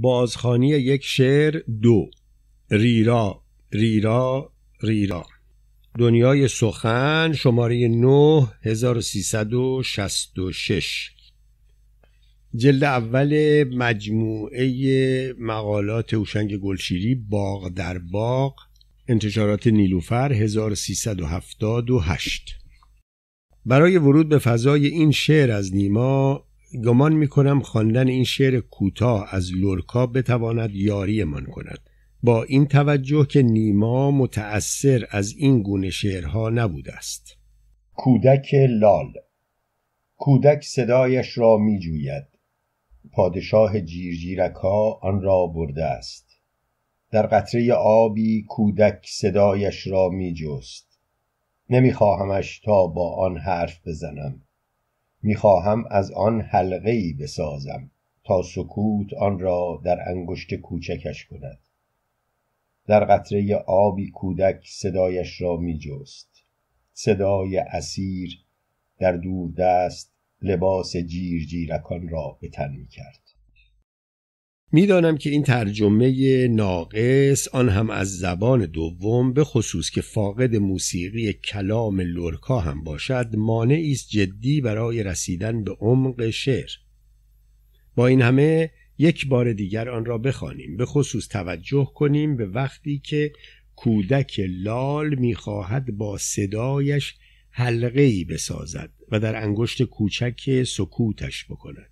بازخانی یک شعر دو ریرا ریرا ریرا دنیای سخن شماره و شش جلد اول مجموعه مقالات اوشنگ گلشیری باغ در باغ انتشارات نیلوفر 1378 برای ورود به فضای این شعر از نیما گمان می کنم خواندن این شعر کوتاه از لورکا بتواند یاریمان کند با این توجه که نیما متأثر از این گونه شعرها نبوده است کودک لال کودک صدایش را می جوید پادشاه جیرجیرک آن را برده است در قطره آبی کودک صدایش را می جست نمی خواهمش تا با آن حرف بزنم میخواهم از آن حلقه ای بسازم تا سکوت آن را در انگشت کوچکش کند در قطره آبی کودک صدایش را میجست صدای اسیر در دست لباس جیرکان را به تن میکرد میدانم که این ترجمه ناقص آن هم از زبان دوم به خصوص که فاقد موسیقی کلام لورکا هم باشد مانعی است جدی برای رسیدن به عمق شعر با این همه یک بار دیگر آن را بخوانیم به خصوص توجه کنیم به وقتی که کودک لال میخواهد با صدایش حلقه ای بسازد و در انگشت کوچک سکوتش بکند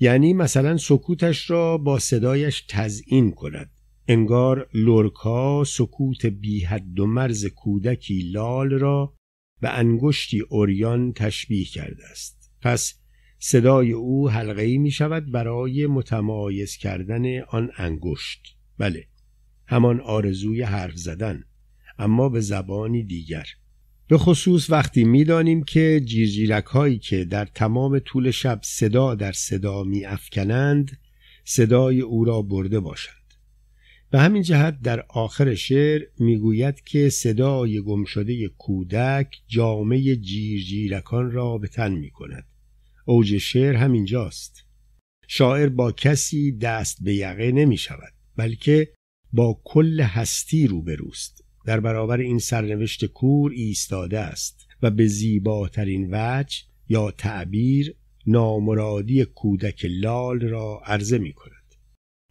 یعنی مثلا سکوتش را با صدایش تزئین کند انگار لورکا سکوت بی حد و مرز کودکی لال را به انگشتی اوریان تشبیه کرده است پس صدای او حلقه‌ای می شود برای متمایز کردن آن انگشت بله همان آرزوی حرف زدن اما به زبانی دیگر به خصوص وقتی میدانیم که جیرجیرک هایی که در تمام طول شب صدا در صدا می افکنند صدای او را برده باشند به همین جهت در آخر شعر میگوید که صدای گمشده کودک جامعه جیرجیرکان را به تن می کند اوج شعر همینجاست شاعر با کسی دست به یقه نمی شود بلکه با کل هستی روبروست در برابر این سرنوشت کور ایستاده است و به زیباترین وجه یا تعبیر نامرادی کودک لال را عرضه می کند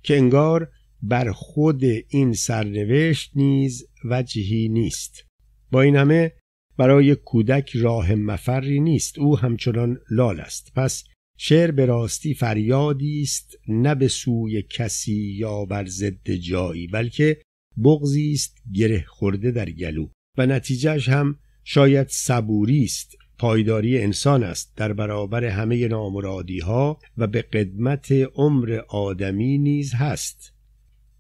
که انگار بر خود این سرنوشت نیز وجهی نیست با این همه برای کودک راه مفری نیست او همچنان لال است پس شعر به راستی فریادی است نه به سوی کسی یا بر ضد جایی بلکه بغزی است گره خورده در گلو و نتیجهش هم شاید صبوری است پایداری انسان است در برابر همه نامرادی ها و به قدمت عمر آدمی نیز هست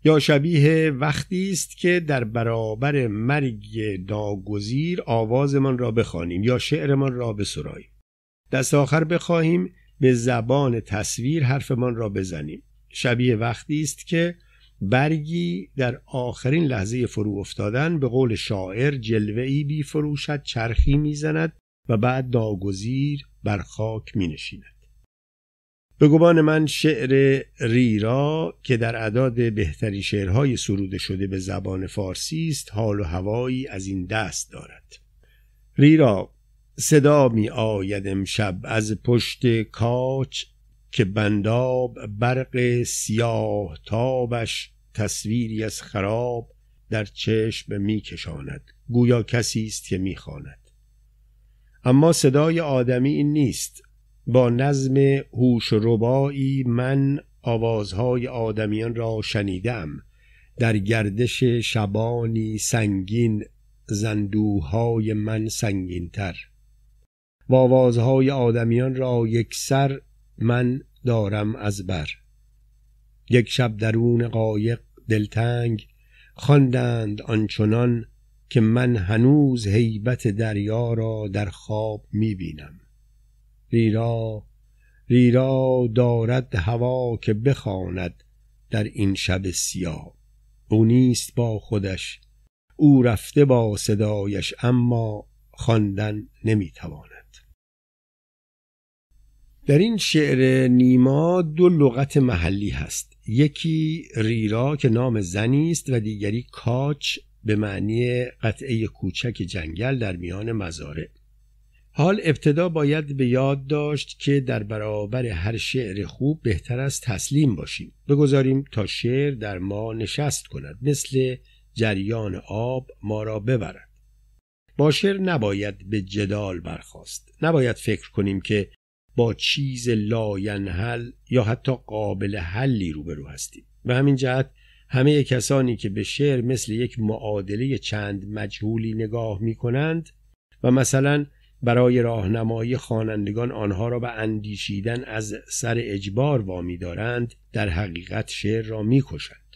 یا شبیه وقتی است که در برابر مرگ ناگزیر آوازمان را بخوانیم یا شعرمان را بسراییم دست آخر بخواهیم به زبان تصویر حرفمان را بزنیم شبیه وقتی است که برگی در آخرین لحظه فرو افتادن به قول شاعر جلوه بی فروشد چرخی میزند و بعد داگزیر بر خاک می نشیند. به گمان من شعر ریرا که در اعداد بهتری شعرهای سروده شده به زبان فارسی است حال و هوایی از این دست دارد ریرا صدا می آید امشب از پشت کاچ که بنداب برق سیاه تابش تصویری از خراب در چشم می کشاند گویا کسی است که می خاند. اما صدای آدمی این نیست با نظم هوش ربایی من آوازهای آدمیان را شنیدم در گردش شبانی سنگین زندوهای من سنگینتر و آوازهای آدمیان را یکسر من دارم از بر یک شب درون قایق دلتنگ خواندند آنچنان که من هنوز هیبت دریا را در خواب میبینم، ریرا ریرا دارد هوا که بخواند در این شب سیاه او نیست با خودش او رفته با صدایش اما خواندن نمیتواند در این شعر نیما دو لغت محلی هست یکی ریرا که نام زنی است و دیگری کاچ به معنی قطعه کوچک جنگل در میان مزارع حال ابتدا باید به یاد داشت که در برابر هر شعر خوب بهتر است تسلیم باشیم بگذاریم تا شعر در ما نشست کند مثل جریان آب ما را ببرد با شعر نباید به جدال برخواست نباید فکر کنیم که با چیز لاینحل یا حتی قابل حلی روبرو هستیم و همین جهت همه کسانی که به شعر مثل یک معادله چند مجهولی نگاه می کنند و مثلا برای راهنمایی خوانندگان آنها را به اندیشیدن از سر اجبار وامی دارند در حقیقت شعر را کشند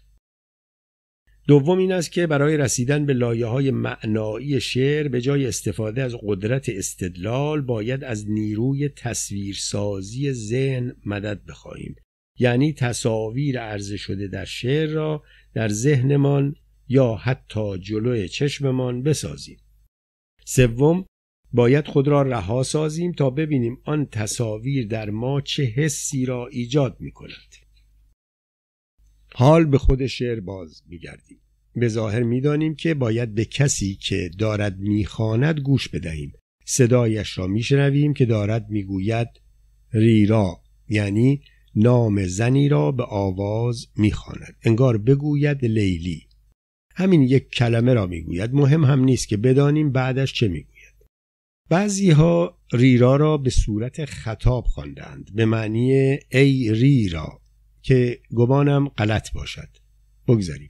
دوم این است که برای رسیدن به لایه های معنایی شعر به جای استفاده از قدرت استدلال باید از نیروی تصویرسازی ذهن مدد بخواهیم یعنی تصاویر عرضه شده در شعر را در ذهنمان یا حتی جلوی چشممان بسازیم سوم باید خود را رها سازیم تا ببینیم آن تصاویر در ما چه حسی را ایجاد می کند حال به خود شعر باز میگردیم به ظاهر میدانیم که باید به کسی که دارد میخواند گوش بدهیم صدایش را میشنویم که دارد میگوید ریرا یعنی نام زنی را به آواز میخواند انگار بگوید لیلی همین یک کلمه را میگوید مهم هم نیست که بدانیم بعدش چه میگوید بعضی ها ریرا را به صورت خطاب خواندند به معنی ای ریرا که گمانم غلط باشد بگذاریم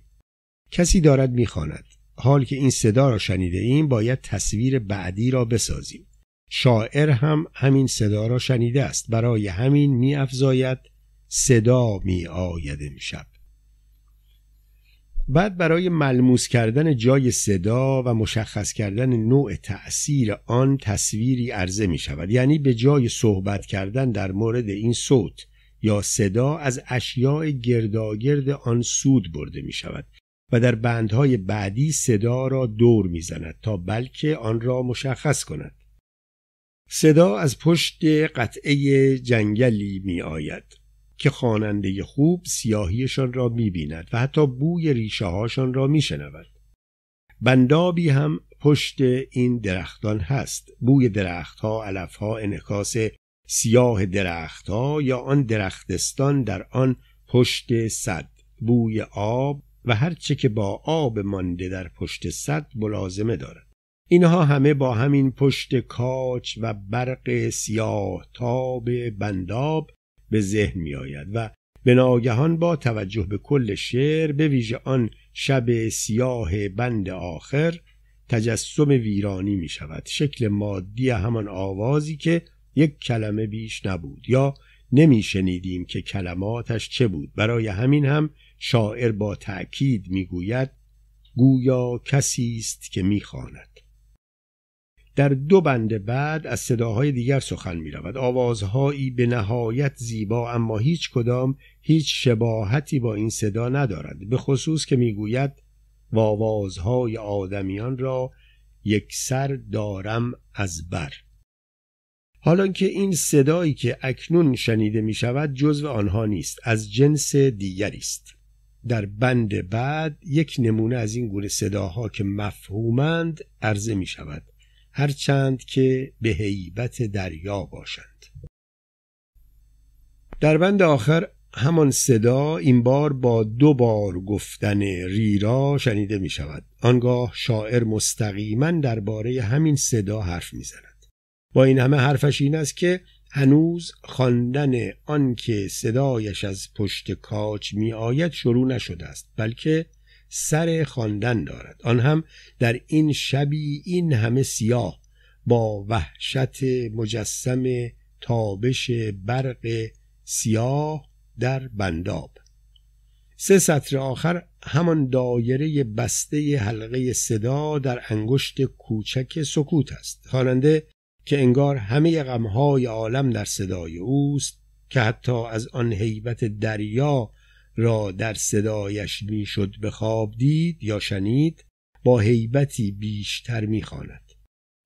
کسی دارد میخواند حال که این صدا را شنیده ایم باید تصویر بعدی را بسازیم شاعر هم همین صدا را شنیده است برای همین میافزاید صدا می آید امشب بعد برای ملموس کردن جای صدا و مشخص کردن نوع تأثیر آن تصویری عرضه می شود یعنی به جای صحبت کردن در مورد این صوت یا صدا از اشیاء گرداگرد آن سود برده می شود و در بندهای بعدی صدا را دور می زند تا بلکه آن را مشخص کند صدا از پشت قطعه جنگلی می آید که خواننده خوب سیاهیشان را می بیند و حتی بوی ریشه هاشان را می شنود. بندابی هم پشت این درختان هست بوی درختها علفها انعکاس سیاه درختها یا آن درختستان در آن پشت صد بوی آب و هرچه که با آب مانده در پشت صد ملازمه دارد اینها همه با همین پشت کاچ و برق سیاه تاب بنداب به ذهن می آید و به ناگهان با توجه به کل شعر به ویژه آن شب سیاه بند آخر تجسم ویرانی می شود شکل مادی همان آوازی که یک کلمه بیش نبود یا نمیشنیدیم که کلماتش چه بود برای همین هم شاعر با تأکید میگوید گویا کسی است که میخواند در دو بند بعد از صداهای دیگر سخن می رود آوازهایی به نهایت زیبا اما هیچ کدام هیچ شباهتی با این صدا ندارد به خصوص که میگوید و آوازهای آدمیان را یک سر دارم از بر حالا که این صدایی که اکنون شنیده می شود جزو آنها نیست از جنس دیگری است در بند بعد یک نمونه از این گونه صداها که مفهومند عرضه می شود هرچند که به هیبت دریا باشند در بند آخر همان صدا این بار با دو بار گفتن ریرا شنیده می شود آنگاه شاعر مستقیما درباره همین صدا حرف می زند با این همه حرفش این است که هنوز خواندن آنکه صدایش از پشت کاچ می آید شروع نشده است بلکه سر خواندن دارد آن هم در این شبی این همه سیاه با وحشت مجسم تابش برق سیاه در بنداب سه سطر آخر همان دایره بسته حلقه صدا در انگشت کوچک سکوت است خواننده که انگار همه غمهای عالم در صدای اوست که حتی از آن حیبت دریا را در صدایش میشد به خواب دید یا شنید با هیبتی بیشتر میخواند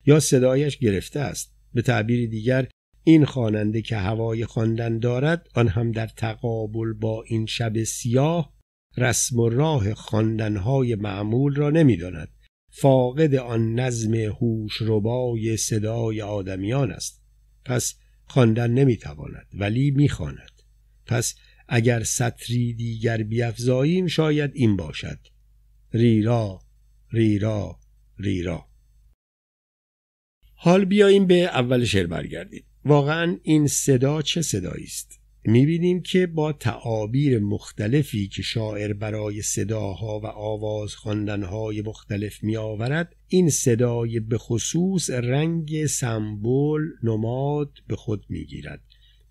یا صدایش گرفته است به تعبیر دیگر این خواننده که هوای خواندن دارد آن هم در تقابل با این شب سیاه رسم و راه خواندنهای معمول را نمیداند فاقد آن نظم هوش ربای صدای آدمیان است پس خواندن نمیتواند ولی میخواند پس اگر سطری دیگر بیافزاییم شاید این باشد ریرا ریرا ریرا حال بیاییم به اول شعر برگردیم واقعا این صدا چه صدایی است میبینیم که با تعابیر مختلفی که شاعر برای صداها و آواز خواندنهای مختلف میآورد این صدای به خصوص رنگ سمبل نماد به خود میگیرد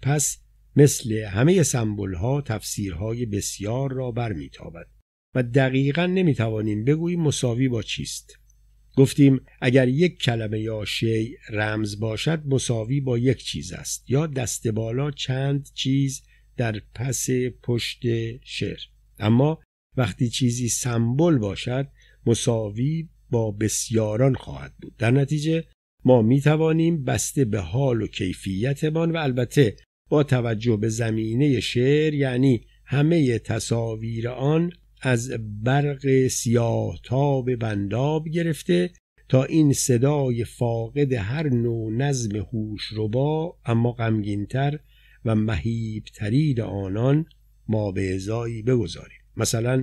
پس مثل همه سمبل ها تفسیرهای بسیار را برمیتابد و دقیقا نمیتوانیم بگوییم مساوی با چیست گفتیم اگر یک کلمه یا شی رمز باشد مساوی با یک چیز است یا دست بالا چند چیز در پس پشت شعر اما وقتی چیزی سمبل باشد مساوی با بسیاران خواهد بود در نتیجه ما می توانیم بسته به حال و کیفیتمان و البته با توجه به زمینه شعر یعنی همه تصاویر آن از برق سیاه به بنداب گرفته تا این صدای فاقد هر نوع نظم هوش ربا اما غمگینتر و مهیب ترید آنان ما به ازایی بگذاریم مثلا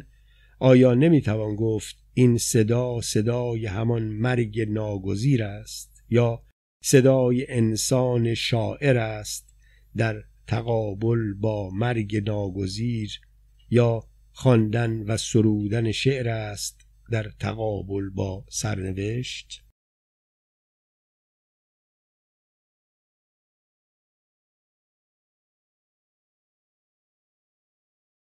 آیا نمیتوان گفت این صدا صدای همان مرگ ناگزیر است یا صدای انسان شاعر است در تقابل با مرگ ناگزیر یا خواندن و سرودن شعر است در تقابل با سرنوشت